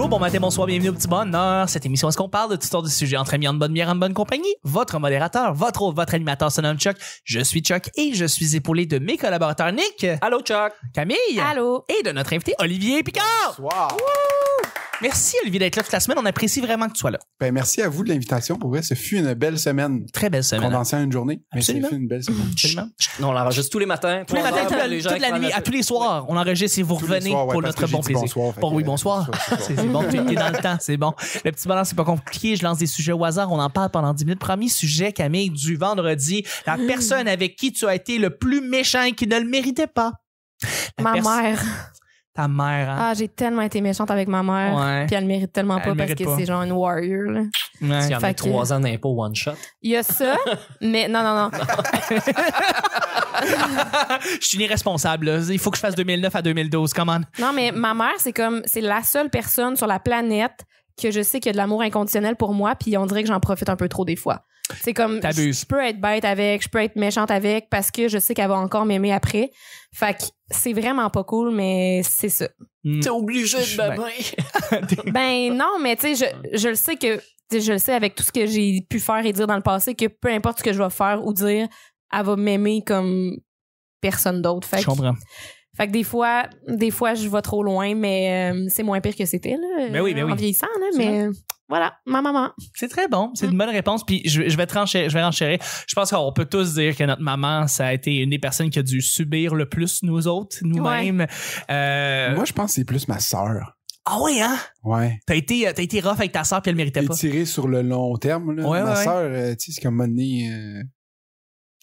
bonjour, bon matin, bonsoir, bienvenue au petit bonheur. Cette émission, est-ce qu'on parle de tout sort de sujets entre amis, en bonne bière, en bonne compagnie? Votre modérateur, votre votre animateur se nomme Chuck. Je suis Chuck et je suis épaulé de mes collaborateurs Nick. Allô, Chuck. Camille. Allô. Et de notre invité Olivier Picard. Bonsoir. Merci Olivier d'être là toute la semaine. On apprécie vraiment que tu sois là. Ben, merci à vous de l'invitation. Pour vrai, ce fut une belle semaine. Très belle semaine. Condensée à une journée. Absolument. une belle semaine. non, on l'enregistre tous les matins. Tous les matins, toute, la, nuit, à tous les soirs. On enregistre et vous revenez pour notre bon plaisir. Bonsoir. oui, euh, bonsoir bon, es dans le temps, c'est bon. Le petit balance c'est pas compliqué. Je lance des sujets au hasard, on en parle pendant 10 minutes. Premier sujet, Camille, du vendredi. La hmm. personne avec qui tu as été le plus méchant et qui ne le méritait pas. Ma mère. Ta mère. Hein? Ah, j'ai tellement été méchante avec ma mère. Puis elle mérite tellement pas parce que c'est genre une warrior. Là. Ouais. y en a trois ans d'impôt one shot. Il y a ça, mais non, non, non. je suis irresponsable. Il faut que je fasse 2009 à 2012. Come on. Non, mais ma mère, c'est comme, c'est la seule personne sur la planète que je sais qu'il y a de l'amour inconditionnel pour moi, puis on dirait que j'en profite un peu trop des fois. C'est comme, je peux être bête avec, je peux être méchante avec, parce que je sais qu'elle va encore m'aimer après. Fait que c'est vraiment pas cool, mais c'est ça. Hmm. T'es obligé de baber. Ben, ben non, mais tu sais, je, je le sais que, je le sais avec tout ce que j'ai pu faire et dire dans le passé, que peu importe ce que je vais faire ou dire, elle va m'aimer comme personne d'autre. Fait je comprends. Fait que des fois, des fois, je vais trop loin, mais euh, c'est moins pire que c'était, mais ben ben En vieillissant, là, mais. Voilà, ma maman. C'est très bon, c'est mm. une bonne réponse. Puis je, vais trancher, je vais Je pense qu'on peut tous dire que notre maman, ça a été une des personnes qui a dû subir le plus nous autres, nous-mêmes. Euh, Moi, je pense que c'est plus ma sœur. Ah oui, hein? Ouais. T'as été, euh, as été rough avec ta sœur, puis elle méritait pas. tiré sur le long terme, là. ma sœur, euh, tu sais, c'est comme un moment donné,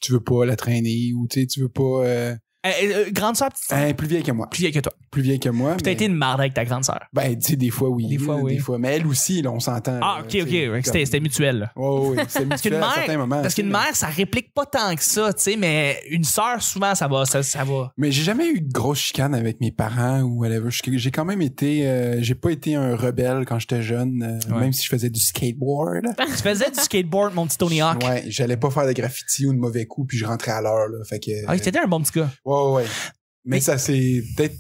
tu veux pas la traîner ou tu tu veux pas. Euh, euh, euh, grande sœur, petite sœur? plus vieille que moi. Plus vieille que toi. Plus vieille que moi. Puis t'as été une marde avec ta grande sœur. Ben, tu sais, des fois, oui. Des fois, oui. Des fois. Mais elle aussi, là, on s'entend. Ah, ok, ok. C'était mutuel, là. oui, c'était mutuel parce mère, à Parce qu'une mère, ça réplique pas tant que ça, tu sais, mais une sœur, souvent, ça va. Ça, va. Mais j'ai jamais eu de grosse chicane avec mes parents ou whatever. J'ai quand même été. j'ai pas été un rebelle quand j'étais jeune, même si je faisais du skateboard. tu faisais du skateboard, mon petit Tony Hawk. Ouais, j'allais pas faire de graffiti ou de mauvais coups, puis je rentrais à l'heure, Fait que. Ah, t'étais un bon petit gars. Mais, ça, c'est peut-être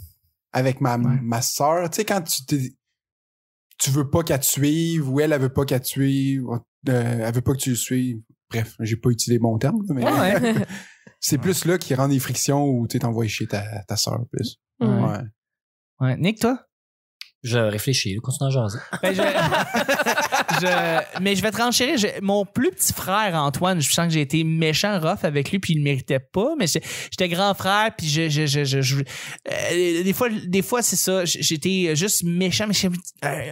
avec ma, ma soeur. Tu sais, quand tu tu veux pas qu'elle te suive ou elle, elle veut pas qu'elle te suive, euh, elle veut pas que tu le suives. Bref, j'ai pas utilisé mon terme, mais c'est plus là qui rend des frictions où tu t'envoies chez ta, ta soeur plus. Ouais. ouais. Nick, toi? Je réfléchis, continue à jaser. Ben, mais je vais te je... Mon plus petit frère, Antoine, je sens que j'ai été méchant, rough avec lui, puis il ne méritait pas, mais j'étais grand frère, puis je. je euh, des fois, des fois c'est ça. J'étais juste méchant, mais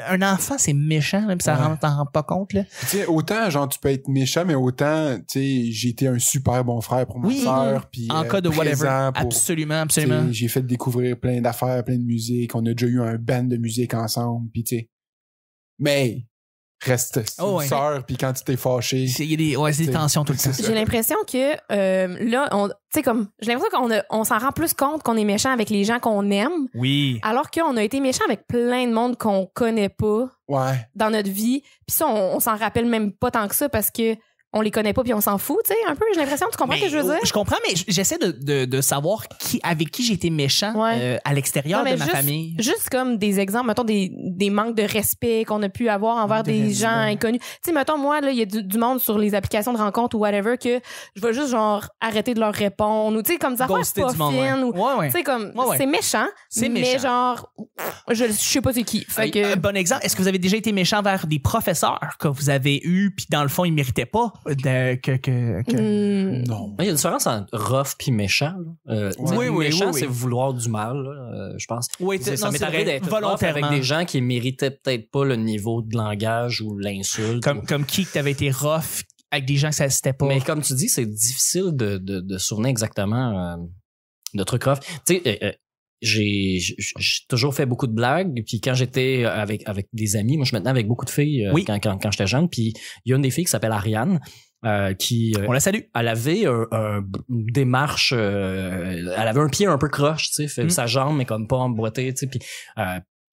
un enfant, c'est méchant, là, puis ça t'en rend pas compte. Là. autant, genre, tu peux être méchant, mais autant, j'ai été un super bon frère pour ma puis. En euh, cas de whatever. absolument, absolument. J'ai fait découvrir plein d'affaires, plein de musique. On a déjà eu un band de musique ensemble, puis tu sais. Mais reste oh, sœur puis quand tu t'es fâché il y a des, tensions tout le temps j'ai l'impression que euh, là on tu comme j'ai l'impression qu'on on s'en rend plus compte qu'on est méchant avec les gens qu'on aime oui alors qu'on a été méchant avec plein de monde qu'on connaît pas ouais. dans notre vie puis ça on s'en rappelle même pas tant que ça parce que on les connaît pas puis on s'en fout, tu sais, un peu. J'ai l'impression, tu comprends ce que je veux dire? Je comprends, mais j'essaie de, savoir qui, avec qui j'ai été méchant euh, à l'extérieur de ma famille. Juste comme des exemples, mettons, des, manques de respect qu'on a pu avoir envers des gens inconnus. Tu sais, mettons, moi, là, il y a du, monde sur les applications de rencontres ou whatever que je veux juste, genre, arrêter de leur répondre ou, tu sais, comme ça, affaires pas fines ouais. ouais, tu comme, c'est méchant, méchant, mais genre, je, sais pas c'est qui. Euh, bon exemple, est-ce que vous avez déjà été méchant vers des professeurs que vous avez eus puis dans le fond, ils méritaient pas? Hmm. Il y a une différence entre rough puis méchant. Euh, méchant, c'est vouloir du mal, euh, je pense. Oui, mais ça m'est d'être volontairement avec des gens qui méritaient peut-être pas le niveau de langage ou l'insulte. Comme, comme qui que t'avais été rough avec des gens que ça c'était pas. Mais comme tu dis, c'est difficile de, de, de souvenir exactement euh, de trucs rough. Euh, euh, j'ai toujours fait beaucoup de blagues. Puis quand j'étais avec, avec des amis, moi, je suis maintenant avec beaucoup de filles euh, quand, quand, quand j'étais jeune. Puis il y a une des filles qui s'appelle Ariane. Euh, qui euh, on la salue elle avait une démarche elle avait un pied un peu croche tu sais mm. sa jambe mais comme pas emboîtée tu sais puis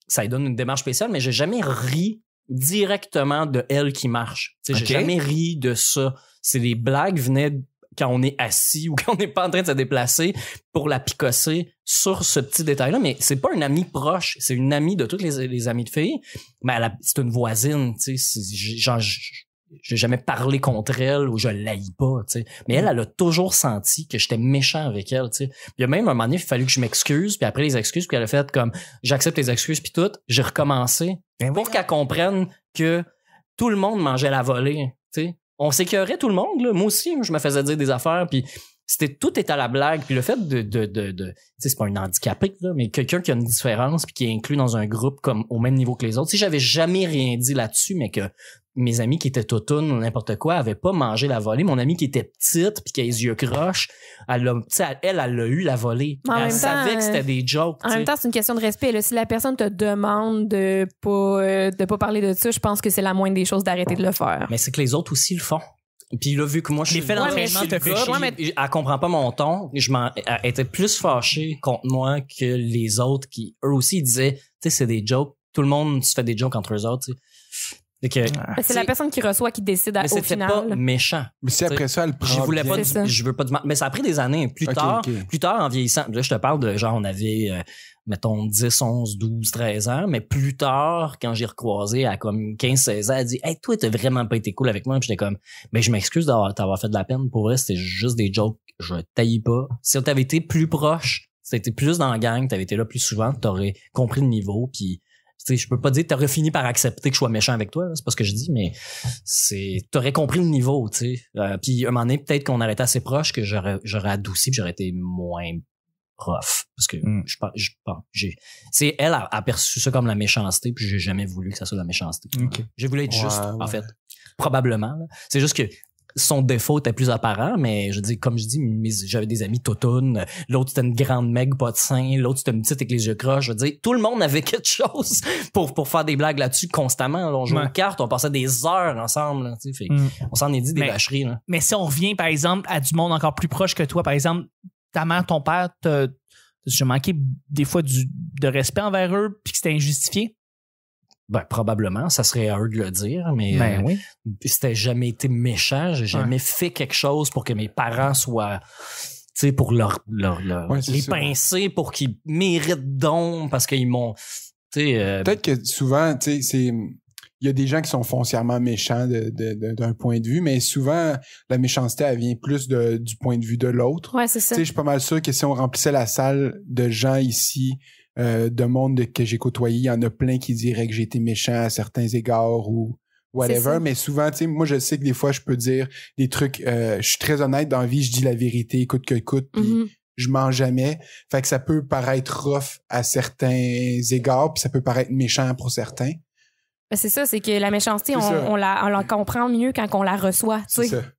ça lui donne une démarche spéciale mais j'ai jamais ri directement de elle qui marche tu sais j'ai jamais ri de ça c'est les blagues venaient quand on est assis ou quand on n'est pas en train de se déplacer pour la picosser sur ce petit détail-là. Mais c'est pas une amie proche, c'est une amie de toutes les, amies de filles. Mais c'est une voisine, tu sais. j'ai jamais parlé contre elle ou je l'haïs pas, tu sais. Mais elle, elle a toujours senti que j'étais méchant avec elle, tu sais. Il y a même un moment donné, il a fallu que je m'excuse, puis après les excuses, puis elle a fait comme, j'accepte les excuses, puis tout, j'ai recommencé. Ben pour qu'elle comprenne que tout le monde mangeait la volée, tu sais on s'écœurait tout le monde. Là. Moi aussi, je me faisais dire des affaires, puis c'était tout est à la blague. Puis le fait de, de, de, de c'est pas un handicapé, mais quelqu'un qui a une différence puis qui est inclus dans un groupe comme au même niveau que les autres. Si j'avais jamais rien dit là-dessus, mais que mes amis qui étaient autounes ou n'importe quoi avaient pas mangé la volée. Mon amie qui était petite puis qui a les yeux croches, elle, a, elle, a eu la volée. En elle savait que c'était des jokes. En même temps, c'est une question de respect. Si la personne te demande de pas, euh, de pas parler de ça, je pense que c'est la moindre des choses d'arrêter de le faire. Mais c'est que les autres aussi le font. Puis là, vu que moi, je suis fait elle comprend pas mon ton. Je m'en, elle était plus fâchée contre moi que les autres qui, eux aussi, disaient, tu sais, c'est des jokes. Tout le monde se fait des jokes entre eux autres. Ben, c'est la personne qui reçoit qui décide au final. pas méchant. Mais si après ça, elle prend. Je voulais pas je veux pas Mais ça a pris des années. Plus tard, plus tard en vieillissant. Là, je te parle de genre, on avait, euh, mettons, 10, 11, 12, 13 ans. Mais plus tard, quand j'ai recroisé à comme 15, 16 ans, elle dit, hey, toi, t'as vraiment pas été cool avec moi. Puis j'étais comme, mais ben, je m'excuse d'avoir, fait de la peine. Pour vrai, c'était juste des jokes. Je taillis pas. Si t'avais été plus proche, si t'étais plus dans la gang, t'avais été là plus souvent, t'aurais compris le niveau. Puis je peux pas dire t'aurais fini par accepter que je sois méchant avec toi, c'est pas ce que je dis, mais c'est t'aurais compris le niveau, tu sais. Euh, puis un moment donné, peut-être qu'on aurait été assez proche que j'aurais j'aurais adouci, j'aurais été moins prof parce que hmm. je je c'est elle a, perçu ça comme la méchanceté, puis j'ai jamais voulu que ça soit la méchanceté. Okay. J'ai voulu être juste en fait, probablement. C'est juste que son défaut était plus apparent, mais je dis, comme je dis, j'avais des amis totounes, l'autre c'était une grande meg pas de sein, l'autre c'était une petite avec les yeux croches. Je veux tout le monde avait quelque chose pour, pour faire des blagues là-dessus constamment. on jouait aux cartes, on passait des heures ensemble. Mm. On s'en est dit des mais, Mais si on revient, par exemple, à du monde encore plus proche que toi, par exemple, ta mère, ton père, je manquais des fois du, de respect envers eux, puis que c'était injustifié. Ben, probablement, ça serait à de le dire, mais ben euh, c'était jamais été méchant, j'ai jamais fait quelque chose pour que mes parents soient tu sais, pour leur, leur, les pincer pour qu'ils méritent donc parce qu'ils m'ont, tu sais. Euh, Peut-être que souvent, tu sais, c'est il y a des gens qui sont foncièrement méchants d'un point de vue, mais souvent, la méchanceté, elle vient plus du point de vue de l'autre. Ouais, c'est ça. Tu sais, je suis pas mal sûr que si on remplissait la salle de gens ici euh, de monde que j'ai côtoyé, il y en a plein qui diraient que j'ai été méchant à certains égards ou whatever. Mais souvent, moi, je sais que des fois, je peux dire des trucs. Euh, je suis très honnête dans la vie, je dis la vérité, coûte que coûte, puis mm-hmm. je mens jamais. Fait que ça peut paraître rough à certains égards, ça peut paraître méchant pour certains. Ben, c'est ça, c'est que la méchanceté, on, la, comprend mieux quand on la reçoit.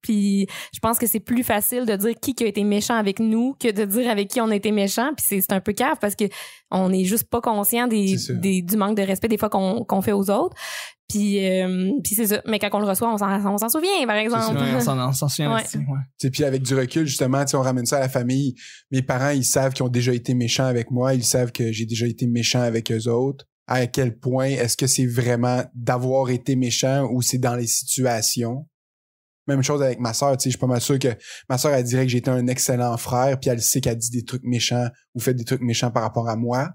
Puis je pense que c'est plus facile de dire qui a été méchant avec nous que de dire avec qui on a été méchant. Puis c'est un peu cave parce que on n'est juste pas conscient du manque de respect des fois qu'on fait aux autres. Euh, puis, c'est ça. Mais quand on le reçoit, on s'en souvient, par exemple. on s'en souvient aussi, Puis avec du recul, justement, on ramène ça à la famille. Mes parents, ils savent qu'ils ont déjà été méchants avec moi. Ils savent que j'ai déjà été méchant avec eux autres à quel point est-ce que c'est vraiment d'avoir été méchant ou c'est dans les situations. Même chose avec ma sœur, tu sais, je suis pas mal sûr que ma sœur elle dirait que j'étais un excellent frère, puis elle sait qu'elle dit des trucs méchants ou fait des trucs méchants par rapport à moi.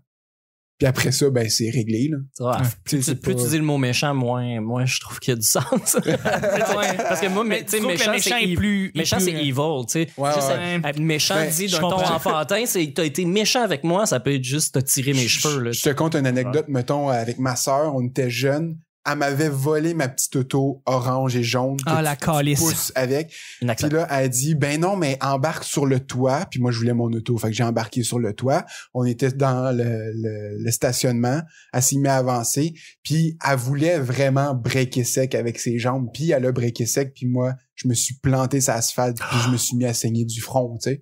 Puis après ça, ben c'est réglé. Là. plus, tu, plus dis le mot méchant, moins, moins je trouve qu'il y a du sens. Parce que moi, mais, tu méchant, méchant c'est plus méchant, c'est euh, evil. Tu sais, euh, méchant ben, dit d'un ton enfantin, c'est t'as été méchant avec moi, ça peut être juste te tiré mes cheveux. Là, je te compte une anecdote, mettons, avec ma sœur, on était jeunes, elle m'avait volé ma petite auto orange et jaune ah, que la tu, avec. Puis là, elle a dit, ben non, mais embarque sur le toit. Puis moi, je voulais mon auto, fait que j'ai embarqué sur le toit. On était dans le, stationnement, elle s'y met à avancer. Puis elle voulait vraiment breaker sec avec ses jambes. Puis elle a breaké sec, puis moi, je me suis planté sur l'asphalte puis je me suis mis à saigner du front, tu sais.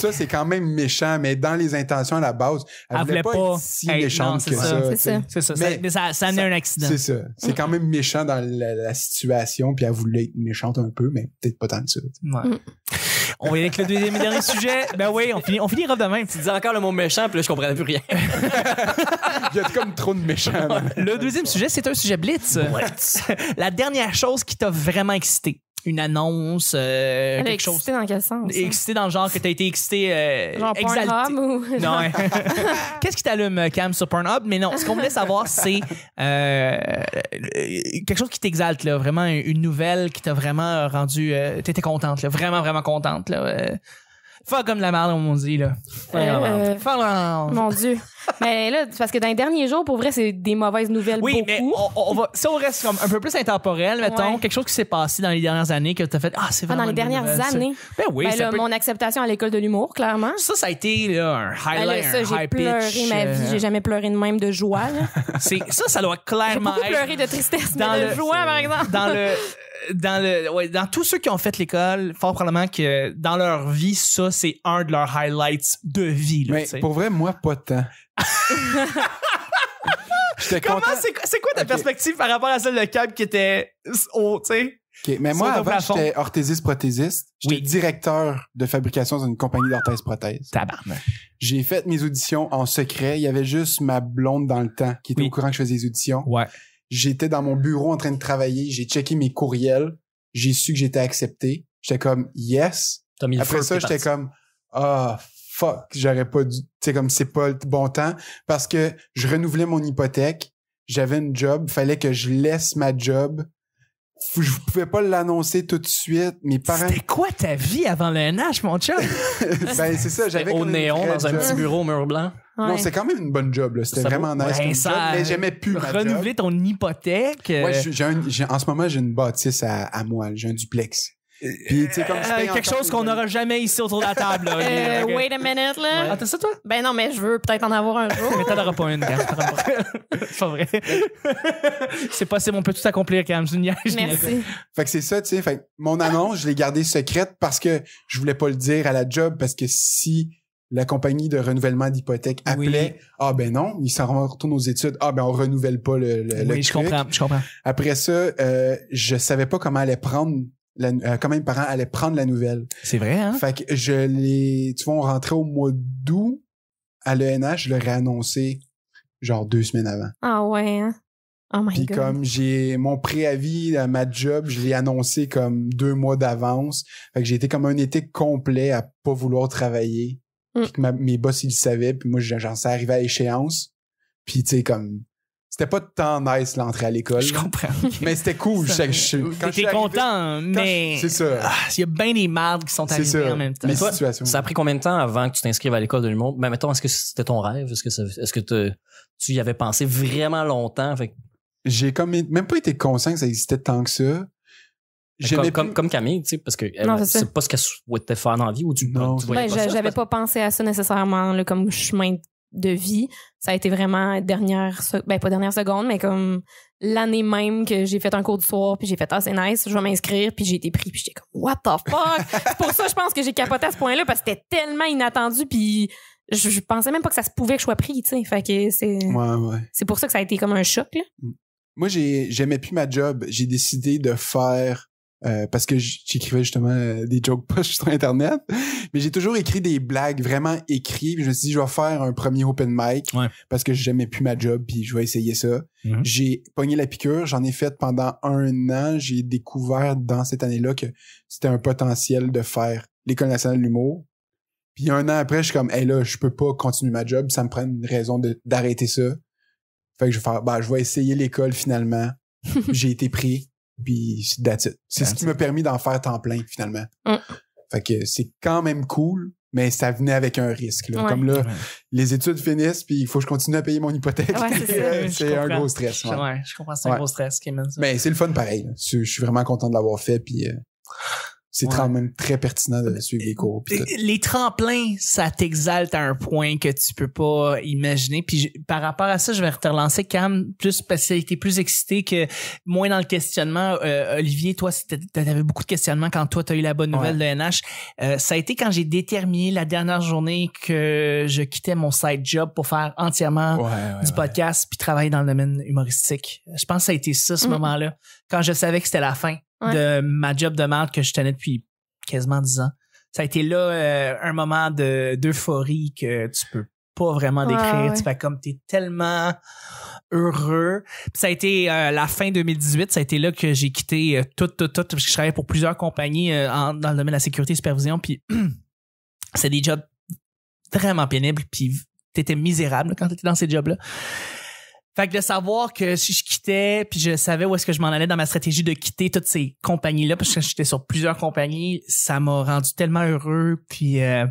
Ça, c'est quand même méchant, mais dans les intentions à la base, elle, elle voulait pas, être si méchante que ça. ça c'est ça. Mais, ça, ça, ça un accident. C'est ça. C'est quand mm. même méchant dans la, situation puis elle voulait être méchante un peu, mais peut-être pas tant que ça. Ouais. Mm. on aller avec le deuxième et dernier sujet. Ben oui, on finit, on finit de même. Tu disais encore le mot méchant, puis là, je comprenais plus rien. Il y a comme trop de méchants. Le deuxième sujet, c'est un sujet blitz. blitz. la dernière chose qui t'a vraiment excité une annonce, euh, quelque chose. Excité dans quel sens? Hein? Excité dans le genre que t'as été excité. Euh, genre exalté. ou. Non. Qu'est-ce qui t'allume, euh, Cam, sur Pornhub? Mais non, ce qu'on voulait savoir, c'est quelque chose qui t'exalte, là. Vraiment une nouvelle qui t'a vraiment rendu. T'étais contente, là. Vraiment, vraiment contente, là. Pas comme la merde, on dit, là. comme euh, la merde. Mon Dieu. mais là, parce que dans les derniers jours, pour vrai, c'est des mauvaises nouvelles. Oui, mais on, va, si on reste comme un peu plus intemporel, mettons, quelque chose qui s'est passé dans les dernières années que tu as fait. Ah, c'est ah, vraiment. dans les dernières années. Ben oui, ben Mon acceptation à l'école de l'humour, clairement. Ça, ça a été un ben highlight. Ben ça, j'ai pleuré ma vie. Euh, j'ai jamais pleuré de même de joie. Là. ça, ça doit clairement. J'ai beaucoup pleuré de tristesse, dans mais de le, joie, par exemple. Dans le dans, le, dans tous ceux qui ont fait l'école, fort probablement que dans leur vie, ça, c'est un de leurs highlights de vie. Mais pour vrai, moi, pas tant. Comment, c'est, quoi ta perspective par rapport à celle de Cab qui était haut, tu sais? Mais moi, avant, j'étais orthésiste-prothésiste. J'étais directeur de fabrication dans une compagnie d'orthèse-prothèse. J'ai fait mes auditions en secret. Il y avait juste ma blonde dans le temps qui était au courant que je faisais les auditions. Ouais. J'étais dans mon bureau en train de travailler, j'ai checké mes courriels, j'ai su que j'étais accepté. J'étais comme yes. Après ça, j'étais comme ah fuck, j'aurais pas dû. C'est comme c'est pas le bon temps parce que je renouvelais mon hypothèque, j'avais une job, fallait que je laisse ma job. Je pouvais pas l'annoncer tout de suite. Mes parents. C'était quoi ta vie avant le NH, mon chum? ben, c'est ça, j'avais. Au néon, dans un petit bureau, mur blanc. Non, c'est quand même une bonne job. C'était vraiment nice. Ouais, ça mais j'aimais plus ma Renouveler ton hypothèque. Ouais, j en ce moment, j'ai une bâtisse à, moi. J'ai un duplex. Puis, comme euh, quelque chose qu'on n'aura jamais ici autour de la table. Là, euh, Wait a minute, là. Ah, ça, toi? Ben non, mais je veux peut-être en avoir un jour. mais t'en auras pas une, C'est pas vrai. c'est possible, on peut tout accomplir quand même. Merci. Fait que c'est ça, tu sais. Fait mon annonce, je l'ai gardée secrète parce que je voulais pas le dire à la job parce que si la compagnie de renouvellement d'hypothèque appelait. Ah ben non, ils s'en retournent aux études. Ah ben on renouvelle pas le, oui, je comprends, je comprends. Après ça, euh, je savais pas comment allait prendre la, euh, comment mes parents allaient prendre la nouvelle. C'est vrai, hein? Fait que je les, tu vois, on rentrait au mois d'août à l'ENH, je leur ai annoncé genre deux semaines avant. Ah ouais, hein? Oh my Puis comme j'ai mon préavis à ma job, je l'ai annoncé comme deux mois d'avance. Fait que j'ai été comme un été complet à pas vouloir travailler Mm. mes boss, ils le savaient. Puis moi, j'en sais arrivé à échéance. Puis, tu sais, comme c'était pas tant nice l'entrée à l'école. Je comprends. Mais c'était cool. J'étais content, mais. C'est ça. Ah, il y a bien des mardes qui sont arrivées en même temps. Mais toi, ça a pris combien de temps avant que tu t'inscrives à l'école de l'humour? Ben, mettons, est-ce que c'était ton rêve? Est-ce que, est -ce que tu y avais pensé vraiment longtemps? J'ai comme même pas été conscient que ça existait tant que ça. Comme, comme, Camille, tu sais, parce que c'est pas ce qu'elle souhaitait faire dans la vie ou du non. Ben, J'avais pas, pensé à ça nécessairement comme chemin de vie. Ça a été vraiment dernière, ben pas dernière seconde, mais comme l'année même que j'ai fait un cours du soir, puis j'ai fait ah c'est nice, je vais m'inscrire, puis j'ai été pris, puis j'étais comme what the fuck. pour ça je pense que j'ai capoté à ce point-là parce que c'était tellement inattendu, puis je, pensais même pas que ça se pouvait que je sois pris, tu sais. Fait que c'est c'est pour ça que ça a été comme un choc là. Moi j'aimais plus ma job, j'ai décidé de faire euh, parce que j'écrivais justement euh, des jokes post sur Internet. Mais j'ai toujours écrit des blagues vraiment écrites. je me suis dit, je vais faire un premier open mic parce que jamais plus ma job, puis je vais essayer ça. Mm-hmm. J'ai pogné la piqûre, j'en ai fait pendant un an. J'ai découvert dans cette année-là que c'était un potentiel de faire l'École nationale de l'humour. Puis un an après, je suis comme, hé là, je peux pas continuer ma job, ça me prend une raison d'arrêter ça. Fait que je vais bah, je vais essayer l'école finalement. j'ai été pris puis that's it. C'est ce qui m'a permis d'en faire temps plein finalement. Mm. Fait que c'est quand même cool, mais ça venait avec un risque. Comme là, les études finissent, puis il faut que je continue à payer mon hypothèque. c'est un gros stress. Ouais, je comprends, c'est un gros stress qui Mais ben, c'est le fun pareil. Je, suis vraiment content de l'avoir fait, puis. Euh, c'est quand même très pertinent de suivre les cours. Les tremplins, ça t'exalte à un point que tu peux pas imaginer. Puis par rapport à ça, je vais te relancer Cam plus parce que t'es plus excité que moins dans le questionnement. Euh, Olivier, toi, t'avais beaucoup de questionnements quand toi t'as eu la bonne nouvelle de NH. Euh, ça a été quand j'ai déterminé la dernière journée que je quittais mon side job pour faire entièrement du podcast puis travailler dans le domaine humoristique. Je pense que ça a été ça ce mm. moment-là quand je savais que c'était la fin de ma job de marde que je tenais depuis quasiment dix ans. Ça a été là euh, un moment de d'euphorie que tu peux pas vraiment décrire. Tu fais comme t'es tellement heureux. Puis ça a été euh, la fin 2018, ça a été là que j'ai quitté euh, tout, tout, tout, parce que je travaillais pour plusieurs compagnies dans le domaine de la sécurité et supervision. Puis c'est des jobs vraiment pénibles. Puis t'étais misérable quand tu étais dans ces jobs-là. Fait que de savoir que si je quittais, puis je savais où est-ce que je m'en allais dans ma stratégie de quitter toutes ces compagnies-là, parce que j'étais sur plusieurs compagnies, ça m'a rendu tellement heureux. Puis euh,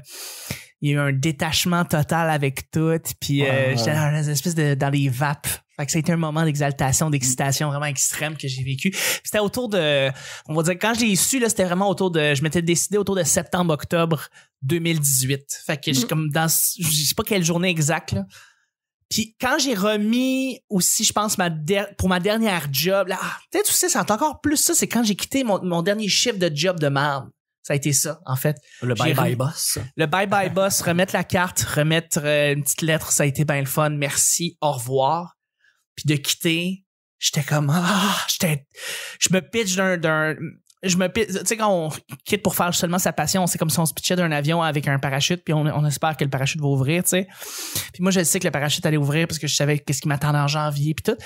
il y a eu un détachement total avec tout. Puis euh, j'étais dans une espèce de dans les vapes. Fait que c'était un moment d'exaltation, d'excitation vraiment extrême que j'ai vécu. C'était autour de, on va dire, quand j'ai su, là, c'était vraiment autour de, je m'étais décidé autour de septembre-octobre 2018. Fait que j'ai mm. comme dans, je sais pas quelle journée exacte, là, puis quand j'ai remis aussi, je pense, ma pour ma dernière job, là, peut-être aussi, c'est encore plus ça, c'est quand j'ai quitté mon, dernier chiffre de job de marde. Ça a été ça, en fait. Le bye-bye boss. Le bye-bye boss, remettre la carte, remettre euh, une petite lettre, ça a été bien le fun. Merci, au revoir. Puis de quitter, j'étais comme, ah, j'étais, je me pitche d'un, d'un, je me tu sais quand on quitte pour faire seulement sa passion c'est comme si on se pitchait d'un avion avec un parachute puis on, espère que le parachute va ouvrir tu sais puis moi je sais que le parachute allait ouvrir parce que je savais qu'est-ce qui m'attendait en janvier puis tout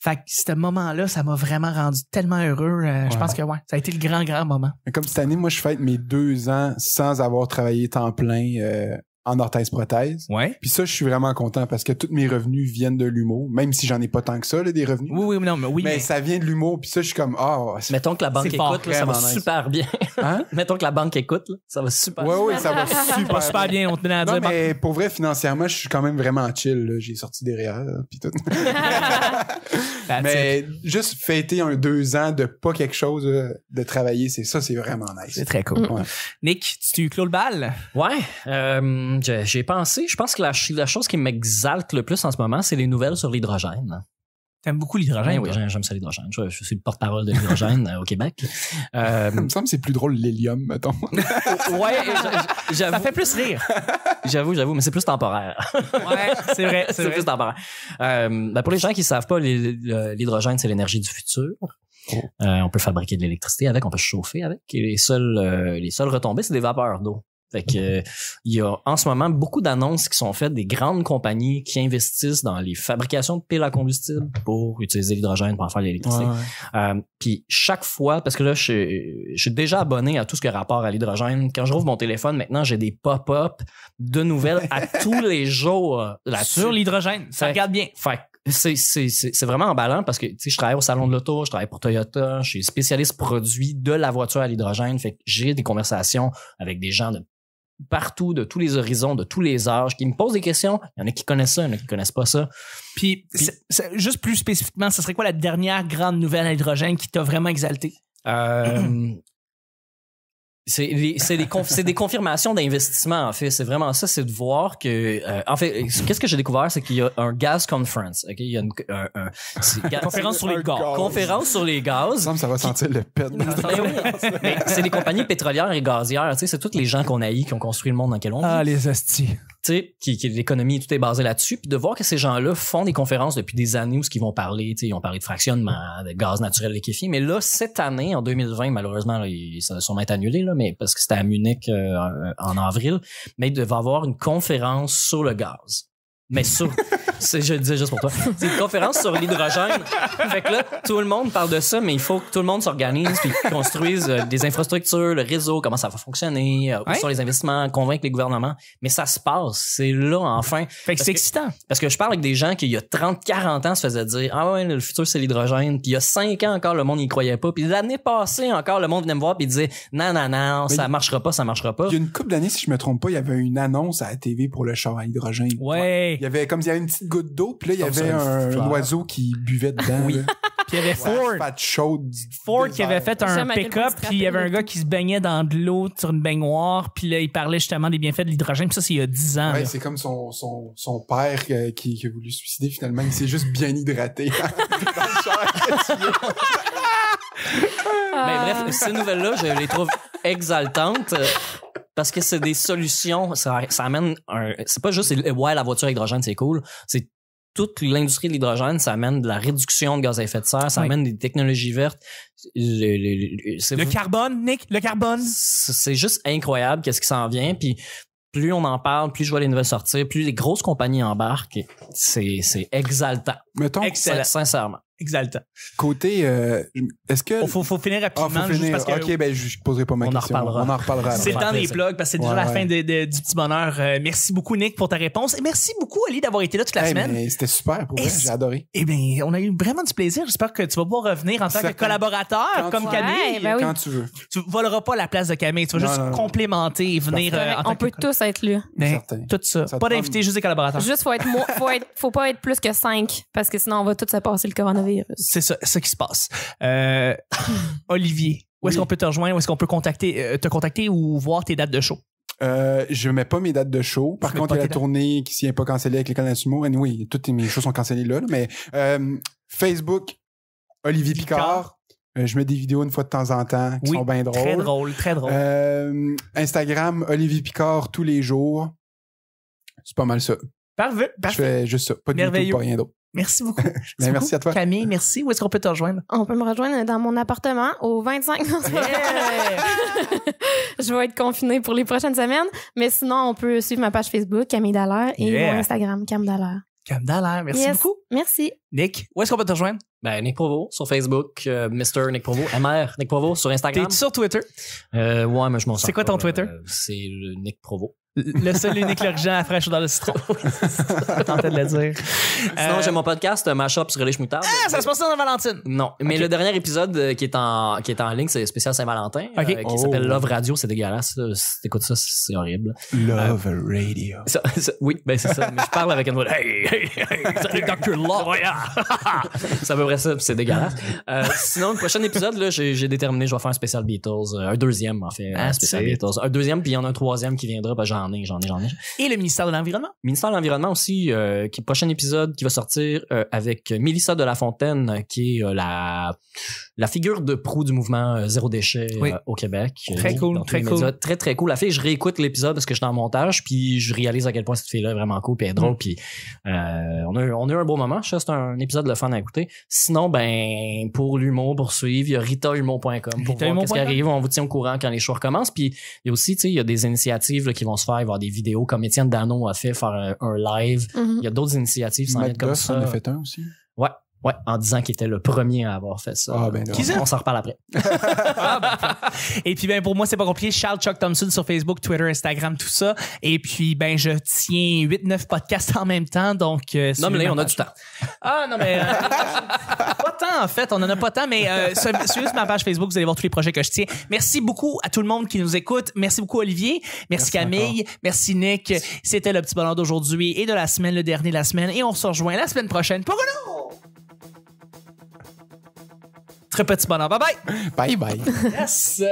fait que ce moment là ça m'a vraiment rendu tellement heureux euh, je pense que ouais ça a été le grand grand moment comme cette année moi je fête mes deux ans sans avoir travaillé temps plein euh, en orthèse-prothèse. Ouais. Puis ça, je suis vraiment content parce que tous mes revenus viennent de l'humour, même si j'en ai pas tant que ça, des revenus. Oui, oui, non, mais oui. Mais, ça vient de l'humour, puis ça, je suis comme, ah. Oh, Mettons que la banque écoute, ça va super bien. Hein? Mettons que la banque écoute, ça va super bien. Oui, oui, ça va super bien. on tenait à non, dire. mais pour vrai, financièrement, je suis quand même vraiment chill, J'ai sorti des réels, puis tout. mais juste fêter un deux ans de pas quelque chose, euh, de travailler, c'est ça, c'est vraiment nice. C'est très cool. Nick, tu clôt le bal? Ouais. Euh, j'ai pensé. Je pense que la, chose qui m'exalte le plus en ce moment, c'est les nouvelles sur l'hydrogène. T'aimes beaucoup l'hydrogène? Ben oui, j'aime ça l'hydrogène. Je, suis le porte-parole de l'hydrogène euh, au Québec. Euh, Il me semble que c'est plus drôle l'hélium, mettons. Oui, j'avoue. Ça fait plus rire. J'avoue, j'avoue, mais c'est plus temporaire. ouais, c'est vrai. C'est plus temporaire. Euh, ben, pour les gens qui ne savent pas, l'hydrogène, c'est l'énergie du futur. Oh. Euh, on peut fabriquer de l'électricité avec, on peut chauffer avec. Et les seules les retombées, c'est des vapeurs d'eau. Fait que, mhm. il y a en ce moment beaucoup d'annonces qui sont faites des grandes compagnies qui investissent dans les fabrications de piles à combustible pour utiliser l'hydrogène pour en faire l'électricité. Euh, puis chaque fois, parce que là, je, suis déjà abonné à tout ce qui a rapport à l'hydrogène. Quand je rouvre mon téléphone, maintenant, j'ai des pop-up de nouvelles à tous les jours euh, là Sur l'hydrogène, ça regarde bien. Fait c'est vraiment emballant parce que je travaille au salon de l'auto, je travaille pour Toyota, je suis spécialiste produit de la voiture à l'hydrogène. Fait que j'ai des conversations avec des gens de partout, de tous les horizons, de tous les âges, qui me posent des questions. Il y en a qui connaissent ça, il y en a qui connaissent pas ça. Puis, juste plus spécifiquement, ce serait quoi la dernière grande nouvelle à qui t'a vraiment exalté? Euh, c'est des, confirmations d'investissement, en fait. C'est vraiment ça, c'est de voir que... Euh, en fait, qu'est-ce que j'ai découvert, c'est qu'il y a un gas conference. Il y a une conférence sur les gaz. Conférence sur les gaz. Ça, va sentir le c'est des compagnies pétrolières et gazières. C'est tous les gens qu'on haït, qui ont construit le monde dans lequel on Ah, les astis sais, qui, qui l'économie, tout est basé là-dessus, puis de voir que ces gens-là font des conférences depuis des années où ce qu'ils vont parler, tu sais, ils ont parlé de fractionnement, de gaz naturel liquéfié, mais là, cette année, en 2020, malheureusement, ils ça sont sûrement là, mais parce que c'était à Munich euh, en avril, mais il devait avoir une conférence sur le gaz. Mais sur je le disais juste pour toi. C'est une conférence sur l'hydrogène. Fait que là, tout le monde parle de ça, mais il faut que tout le monde s'organise puis construise euh, des infrastructures, le réseau, comment ça va fonctionner, euh, où sont les investissements, convaincre les gouvernements. Mais ça se passe. C'est là, enfin. Fait que c'est excitant. Parce que je parle avec des gens qui, il y a 30, 40 ans, se faisaient dire Ah ouais, le futur, c'est l'hydrogène. Puis il y a 5 ans encore, le monde n'y croyait pas. Puis l'année passée encore, le monde venait me voir puis disait Non, non, non, ça marchera pas, ça marchera pas. Il y a une couple d'années, si je me trompe pas, il y avait une annonce à la TV pour le char à hydrogène. Ouais. Il y avait comme il y avait une petite gouttes d'eau, puis là, il y avait un, oiseau qui buvait dedans. Puis il y avait Ford. qui avait fait un pick-up, puis il y avait un gars qui se baignait dans de l'eau sur une baignoire, puis là, il parlait justement des bienfaits de l'hydrogène, puis ça, c'est il y a 10 ans. Ouais, c'est comme son, son, son père euh, qui, qui, a voulu suicider finalement, il s'est juste bien hydraté. Ah. Mais bref, ces nouvelles-là, je les trouve exaltantes parce que c'est des solutions. Ça, amène un. C'est pas juste ouais la voiture à hydrogène c'est cool. C'est toute l'industrie de l'hydrogène, ça amène de la réduction de gaz à effet de serre, ça amène des technologies vertes. Le, carbone, Nick, le carbone. C'est juste incroyable qu'est-ce qui s'en vient. Puis plus on en parle, plus je vois les nouvelles sortir, plus les grosses compagnies embarquent. C'est exaltant. Mettons, Excellent. sincèrement exaltant. Côté, euh, est-ce que. Faut, faut finir ah, rapidement. parce que, ok, ben, je poserai pas ma on question. En reparlera. On en reparlera. C'est le temps des blogs parce que c'est déjà la fin du petit bonheur. Euh, merci beaucoup, Nick, pour ta réponse. Et merci beaucoup, Ali, d'avoir été là toute la semaine. C'était super pour J'ai adoré. Eh bien, on a eu vraiment du plaisir. J'espère que tu vas pouvoir revenir en tant que collaborateur, comme Camille. Ben Quand tu veux. Tu voleras pas la place de Camille. Tu vas juste complémenter et venir. Euh, on peut tous être là. Ben, tout ça. pas d'inviter, juste des collaborateurs. Juste, faut être, faut pas être plus que cinq parce que sinon, on va tous se passer le coronavirus. C'est ça, qui se passe. Euh, Olivier, où est-ce qu'on peut te rejoindre? Où est-ce qu'on peut contacter, euh, te contacter ou voir tes dates de show? Euh, je mets pas mes dates de show. Par contre, il y a la tournée qui est pas cancellée avec les d'Assumo. Et oui, toutes mes shows sont cancellées là, mais euh, Facebook, Olivier Picard. je mets des vidéos une fois de temps en temps qui sont bien drôles. Très drôle, très drôle. Instagram, Olivier Picard tous les jours. C'est pas mal ça. parfait. Je fais juste ça. Pas de YouTube, pas rien d'autre. Merci ben, beaucoup. Merci, à toi. Camille, merci. Où est-ce qu'on peut te rejoindre? On peut me rejoindre dans mon appartement au 25. novembre. je vais être confinée pour les prochaines semaines. Mais sinon, on peut suivre ma page Facebook, Camille Dallaire, et mon Instagram, Cam Dallaire. Cam Dallaire, merci beaucoup. Merci. Nick, où est-ce qu'on peut te rejoindre? Ben, Nick Provo sur Facebook, euh, Mr. Nick Provo, MR Nick Provo sur Instagram. T'es sur Twitter? Euh, ouais, mais je m'en sors. C'est quoi ton Twitter? Euh, c'est c'est euh, Nick Provo. Le seul unique l'argent à fraîche dans le citron. tentais de le dire. Sinon, euh, j'ai mon podcast euh, Machop sur les moutarde. Ah, ça se passe dans Saint-Valentine. Non, mais le dernier épisode euh, qui est en qui est en ligne, c'est spécial Saint-Valentin qui s'appelle oh. Love Radio, c'est dégueulasse. Si t'écoutes ça, c'est horrible. Love Radio. oui, ben c'est ça, je parle avec un voix hey, hey, hey, Dr. Love. Ah. c'est à peu près ça, c'est dégueulasse. sinon, le prochain épisode j'ai déterminé je vais faire un spécial Beatles, un deuxième en fait, un spécial Beatles, un deuxième puis il y en a un troisième qui viendra ben, j'en ai, j'en ai, j'en ai. Et le ministère de l'Environnement. Ministère de l'Environnement aussi, euh, qui prochain épisode qui va sortir euh, avec Mélissa de la Fontaine, qui est euh, la, figure de proue du mouvement Zéro Déchet au Québec. Très cool, très cool. Très, très cool. La fille, je réécoute l'épisode parce que j'étais en montage, puis je réalise à quel point cette fille-là est vraiment cool, puis elle est drôle, mm. puis on, a, eu, un beau moment. c'est un épisode de fun à écouter. Sinon, ben, pour l'humour, poursuivre, il y a ritahumour.com pour Rita voir ce qui arrive. On vous tient au courant quand les choix commencent. Puis il y a aussi, tu sais, il y a des initiatives qui vont se faire, avoir des vidéos comme Étienne Dano a fait, faire un, live. Mhm. Il y a d'autres initiatives sans être comme ça. en a fait un aussi. Ouais, en disant qu'il était le premier à avoir fait ça. Ah, ben on s'en reparle après. Ah, ben, ben. et puis ben pour moi c'est pas compliqué, Charles Chuck Thompson sur Facebook, Twitter, Instagram, tout ça. Et puis ben je tiens 8 9 podcasts en même temps donc euh, Non mais on a du temps. Ah non mais euh, pas tant en fait, on en a pas tant mais euh, suivez ma page Facebook, vous allez voir tous les projets que je tiens. Merci beaucoup à tout le monde qui nous écoute. Merci beaucoup Olivier, merci, Camille, merci Nick. C'était le petit bonheur d'aujourd'hui et de la semaine le dernier de la semaine et on se rejoint la semaine prochaine pour un très petit bonheur. Bye bye. Bye bye. Yes.